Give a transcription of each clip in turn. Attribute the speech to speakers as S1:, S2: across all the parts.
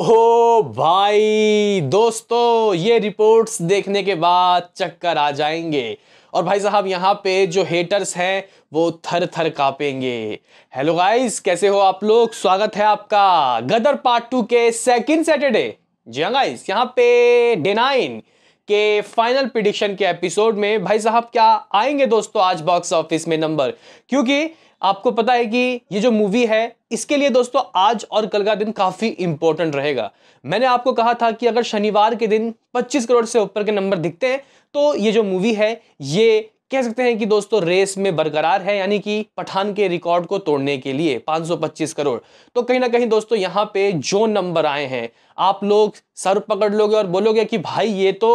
S1: ओ भाई दोस्तों ये रिपोर्ट्स देखने के बाद चक्कर आ जाएंगे और भाई साहब यहाँ पे जो हेटर्स हैं वो थर थर कापेंगे हेलो गाइस कैसे हो आप लोग स्वागत है आपका गदर पार्ट टू के सेकंड सैटरडे जी हाँ गाइस यहाँ पे डे नाइन के फाइनल प्रिडिक्शन के एपिसोड में भाई साहब क्या आएंगे दोस्तों आज बॉक्स ऑफिस में नंबर क्योंकि आपको पता है कि ये जो मूवी है इसके लिए दोस्तों आज और कल का दिन काफ़ी इंपॉर्टेंट रहेगा मैंने आपको कहा था कि अगर शनिवार के दिन 25 करोड़ से ऊपर के नंबर दिखते हैं तो ये जो मूवी है ये कह सकते हैं कि दोस्तों रेस में बरकरार है यानी कि पठान के रिकॉर्ड को तोड़ने के लिए 525 करोड़ तो कहीं ना कहीं दोस्तों यहाँ पे जो नंबर आए हैं आप लोग सर पकड़ लोगे और बोलोगे कि भाई ये तो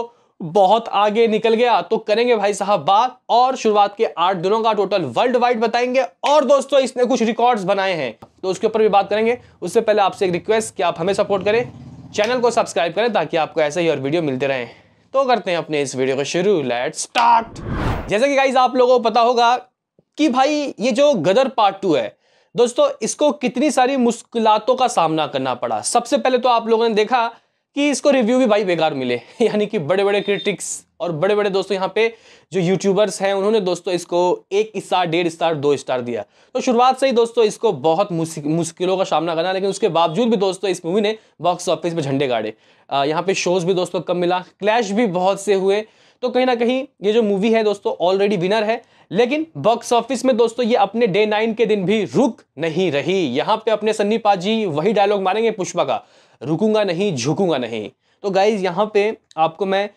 S1: बहुत आगे निकल गया तो करेंगे भाई साहब बात और शुरुआत के आठ दिनों का टोटल वर्ल्ड वाइड बताएंगे और दोस्तों इसने कुछ रिकॉर्ड्स बनाए हैं तो उसके ऊपर भी बात करेंगे उससे पहले आपसे एक रिक्वेस्ट कि आप हमें सपोर्ट करें चैनल को सब्सक्राइब करें ताकि आपको ऐसे ही और वीडियो मिलते रहे तो करते हैं अपने इस वीडियो को शुरू लेट स्टार्ट जैसे कि गाइज आप लोगों को पता होगा कि भाई ये जो गदर पार्ट टू है दोस्तों इसको कितनी सारी मुश्किलों का सामना करना पड़ा सबसे पहले तो आप लोगों ने देखा कि इसको रिव्यू भी भाई बेकार मिले यानी कि बड़े बड़े क्रिटिक्स और बड़े बड़े दोस्तों यहाँ पे जो यूट्यूबर्स हैं उन्होंने दोस्तों इसको एक स्टार डेढ़ स्टार दो स्टार दिया तो शुरुआत से ही दोस्तों इसको बहुत मुश्किलों का सामना करना लेकिन उसके बावजूद भी दोस्तों इस मूवी ने बॉक्स ऑफिस में झंडे गाड़े यहाँ पे शोज़ भी दोस्तों कम मिला क्लैश भी बहुत से हुए तो कहीं ना कहीं ये जो मूवी है दोस्तों ऑलरेडी विनर है लेकिन बॉक्स ऑफिस में दोस्तों ये अपने डे नाइन के दिन भी रुक नहीं रही यहाँ पे अपने सन्नी पाजी वही डायलॉग मारेंगे पुष्पा का रुकूंगा नहीं झुकूंगा नहीं तो गाइज़ यहाँ पे आपको मैं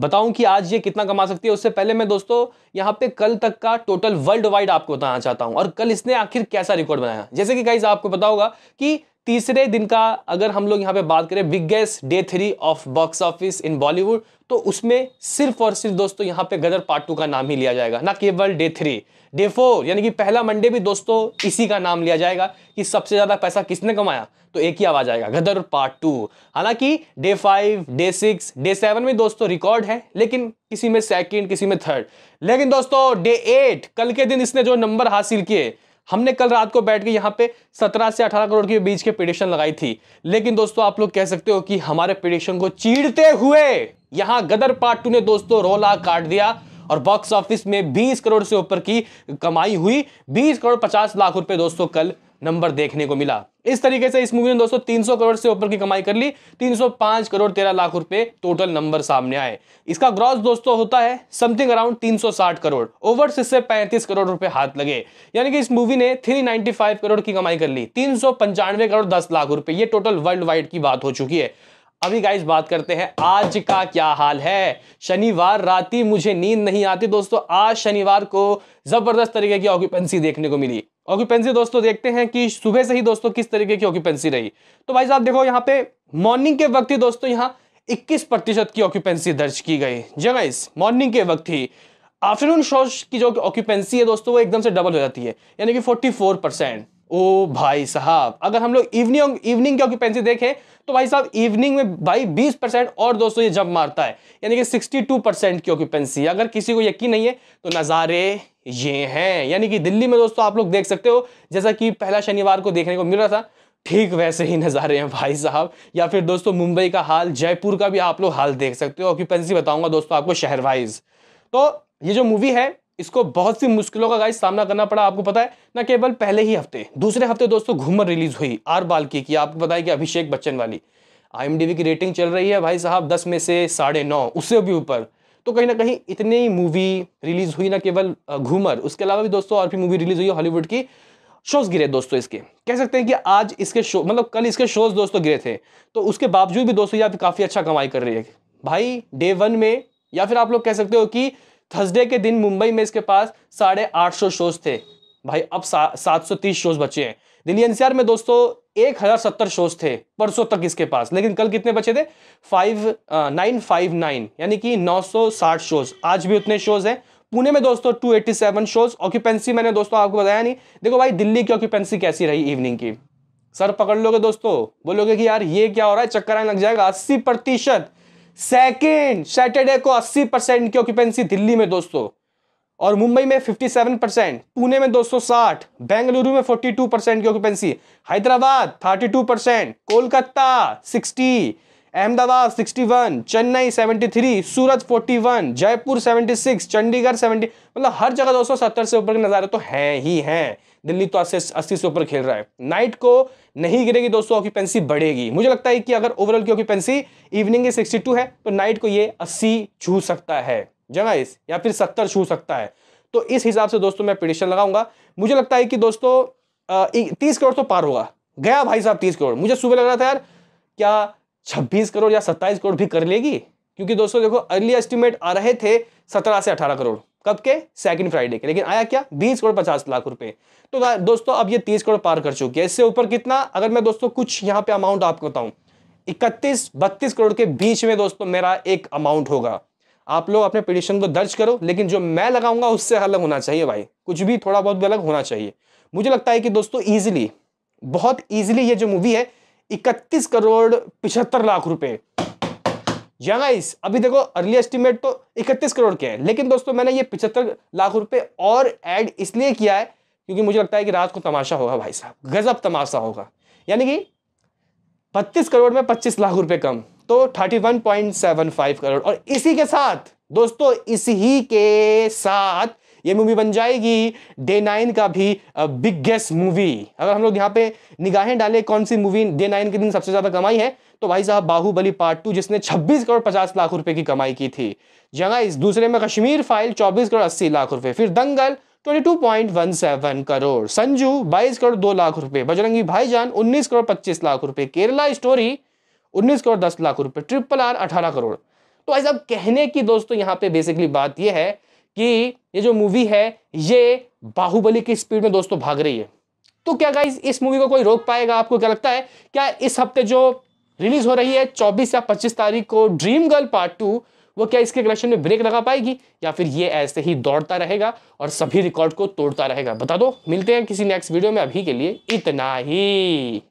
S1: बताऊं कि आज ये कितना कमा सकती है उससे पहले मैं दोस्तों यहाँ पे कल तक का टोटल वर्ल्ड वाइड आपको बताना चाहता हूँ और कल इसने आखिर कैसा रिकॉर्ड बनाया जैसे कि गाइज आपको बताऊंगा कि तीसरे दिन का अगर हम लोग यहाँ पे बात करें biggest day three of box office in Bollywood तो उसमें सिर्फ और सिर्फ दोस्तों यहाँ पे गदर पार्ट टू का नाम ही लिया जाएगा ना केवल डे थ्री डे फोर यानी कि पहला मंडे भी दोस्तों इसी का नाम लिया जाएगा कि सबसे ज़्यादा पैसा किसने कमाया तो एक ही आवाज़ आएगा गदर पार्ट टू हालांकि day five day six day seven में दोस्तों रिकॉर्ड है लेकिन किसी में सेकेंड किसी में थर्ड लेकिन दोस्तों डे एट कल के दिन इसने जो नंबर हासिल किए हमने कल रात को बैठ के यहाँ पे 17 से 18 करोड़ के बीच के पिटिशन लगाई थी लेकिन दोस्तों आप लोग कह सकते हो कि हमारे पिटिशन को चीड़ते हुए यहाँ गदर पार्ट टू ने दोस्तों रोला काट दिया और बॉक्स ऑफिस में 20 करोड़ से ऊपर की कमाई हुई 20 करोड़ 50 लाख रुपए दोस्तों कल नंबर देखने को मिला इस तरीके से इस मूवी ने दोस्तों 300 करोड़ से ऊपर की कमाई कर ली 305 करोड़ 13 लाख रुपए टोटल नंबर सामने आए इसका ग्रॉस दोस्तों होता है समथिंग अराउंड 360 करोड़ ओवर से 35 करोड़ रुपए हाथ लगे यानी कि इस मूवी ने 395 करोड़ की कमाई कर ली तीन करोड़ दस लाख रुपए ये टोटल वर्ल्ड वाइड की बात हो चुकी है अभी गाइस बात करते हैं आज का क्या हाल है शनिवार रात ही मुझे नींद नहीं आती दोस्तों आज शनिवार को जबरदस्त तरीके की ऑक्यूपेंसी देखने को मिली ऑक्यूपेंसी दोस्तों देखते हैं कि सुबह से ही दोस्तों किस तरीके की ऑक्यूपेंसी रही तो भाई साहब देखो यहाँ पे मॉर्निंग के वक्त ही दोस्तों यहाँ 21 प्रतिशत की ऑक्यूपेंसी दर्ज की गई जगह इस मॉर्निंग के वक्त ही आफ्टरनून शो की जो ऑक्यूपेंसी है दोस्तों वो एकदम से डबल हो जाती है यानी कि 44 परसेंट ओ भाई साहब अगर हम लोग इवनिंग इवनिंग की ऑक्यूपेंसी देखें तो भाई साहब इवनिंग में भाई 20 परसेंट और दोस्तों ये जब मारता है यानी कि 62 परसेंट की ऑक्यूपेंसी अगर किसी को यकीन नहीं है तो नज़ारे ये हैं यानी कि दिल्ली में दोस्तों आप लोग देख सकते हो जैसा कि पहला शनिवार को देखने को मिल रहा था ठीक वैसे ही नज़ारे हैं भाई साहब या फिर दोस्तों मुंबई का हाल जयपुर का भी आप लोग हाल देख सकते हो ऑक्यूपेंसी बताऊंगा दोस्तों आपको शहर वाइज तो ये जो मूवी है इसको बहुत सी मुश्किलों का गाइस सामना करना पड़ा आपको पता है ना केवल पहले ही हफ्ते दूसरे हफ्ते दोस्तों घूमर रिलीज हुई आर बाल्की की आपको पता है कि अभिषेक बच्चन वाली आई की रेटिंग चल रही है भाई साहब दस में से साढ़े नौ उससे भी ऊपर तो कहीं ना कहीं इतनी मूवी रिलीज हुई ना केवल घूमर उसके अलावा भी दोस्तों और भी मूवी रिलीज हुई हॉलीवुड की शोज गिरे दोस्तों इसके कह सकते हैं कि आज इसके शो मतलब कल इसके शोज दोस्तों गिरे थे तो उसके बावजूद भी दोस्तों यहाँ काफ़ी अच्छा कमाई कर रही है भाई डे वन में या फिर आप लोग कह सकते हो कि थर्सडे के दिन मुंबई में इसके पास साढ़े आठ सौ शोज थे भाई अब सात सौ तीस शोज बचे हैं दिल्ली एनसीआर में दोस्तों एक हजार सत्तर शोज थे परसों तक इसके पास लेकिन कल कितने बचे थे फाइव नाइन फाइव नाइन यानी कि नौ सौ साठ शोज आज भी उतने शोज हैं पुणे में दोस्तों टू सेवन शोज ऑक्यूपेंसी मैंने दोस्तों आपको बताया नहीं देखो भाई दिल्ली की ऑक्यूपेंसी कैसी रही इवनिंग की सर पकड़ लोगे दोस्तों बोलोगे कि यार ये क्या हो रहा है चक्कर आने लग जाएगा अस्सी प्रतिशत सेकेंड सैटरडे को 80 परसेंट की ऑक्यूपेंसी दिल्ली में दोस्तों और मुंबई में 57 परसेंट पुणे में 260 बेंगलुरु में 42 परसेंट की ऑक्यूपेंसी हैदराबाद 32 परसेंट कोलकाता 60 अहमदाबाद 61 चेन्नई 73 सूरत 41 जयपुर 76 चंडीगढ़ 70 मतलब हर जगह दोस्तों सत्तर से ऊपर के नज़ारे तो हैं ही हैं दिल्ली तो अस्सी से ऊपर खेल रहा है नाइट को नहीं गिरेगी दोस्तों ऑक्यूपेंसी बढ़ेगी मुझे लगता है कि अगर ओवरऑल की ऑक्यूपेंसी इवनिंग की सिक्सटी है तो नाइट को ये अस्सी छू सकता है जगह इस या फिर सत्तर छू सकता है तो इस हिसाब से दोस्तों मैं पिटिशन लगाऊंगा मुझे लगता है कि दोस्तों तीस करोड़ तो पार होगा गया भाई साहब तीस करोड़ मुझे सुबह लग रहा था यार क्या छब्बीस करोड़ या सत्ताईस करोड़ भी कर लेगी क्योंकि दोस्तों देखो अर्ली एस्टिमेट आ रहे थे सत्रह से अठारह करोड़ कब के सेकंड फ्राइडे के लेकिन आया क्या बीस करोड़ पचास लाख रुपए तो दोस्तों अब ये तीस करोड़ पार कर चुकी है इससे ऊपर कितना अगर मैं दोस्तों कुछ यहाँ पे अमाउंट आपको बताऊँ इकतीस बत्तीस करोड़ के बीच में दोस्तों मेरा एक अमाउंट होगा आप लोग अपने पिटिशन को दर्ज करो लेकिन जो मैं लगाऊंगा उससे अलग होना चाहिए भाई कुछ भी थोड़ा बहुत भी अलग होना चाहिए मुझे लगता है कि दोस्तों ईजिली बहुत ईजिली ये जो मूवी है इकतीस करोड़ पिछहत्तर लाख रुपए गाइस अभी देखो अर्ली एस्टिमेट तो 31 करोड़ के हैं लेकिन दोस्तों मैंने ये 75 लाख रुपए और ऐड इसलिए किया है क्योंकि मुझे लगता है कि रात को तमाशा होगा भाई साहब गजब तमाशा होगा यानी कि बत्तीस करोड़ में पच्चीस लाख रुपए कम तो thirty one point seven five crore और इसी के साथ दोस्तों इसी के साथ ये मूवी बन जाएगी डे नाइन का भी बिगेस्ट मूवी अगर हम लोग यहाँ पे निगाहें डालें कौन सी मूवी डे नाइन के दिन सबसे ज़्यादा कमाई है तो भाई साहब बाहुबली पार्ट टू जिसने 26 करोड़ 50 लाख रुपए की कमाई की थी जगह इस दूसरे में कश्मीर फाइल 24 करोड़ 80 लाख रुपए फिर दंगल 22.17 करोड़ संजू 22 करोड़ 2 लाख रुपए बजरंगी भाईजान 19 करोड़ 25 लाख रुपए केरला स्टोरी 19 करोड़ 10 लाख रुपए ट्रिपल आर 18 करोड़ तो ऐसा कहने की दोस्तों यहाँ पे बेसिकली बात यह है कि ये जो मूवी है ये बाहुबली की स्पीड में दोस्तों भाग रही है तो क्या गाइज इस मूवी को कोई रोक पाएगा आपको क्या लगता है क्या इस हफ्ते जो रिलीज हो रही है 24 या 25 तारीख को ड्रीम गर्ल पार्ट टू वो क्या इसके कलेक्शन में ब्रेक लगा पाएगी या फिर ये ऐसे ही दौड़ता रहेगा और सभी रिकॉर्ड को तोड़ता रहेगा बता दो मिलते हैं किसी नेक्स्ट वीडियो में अभी के लिए इतना ही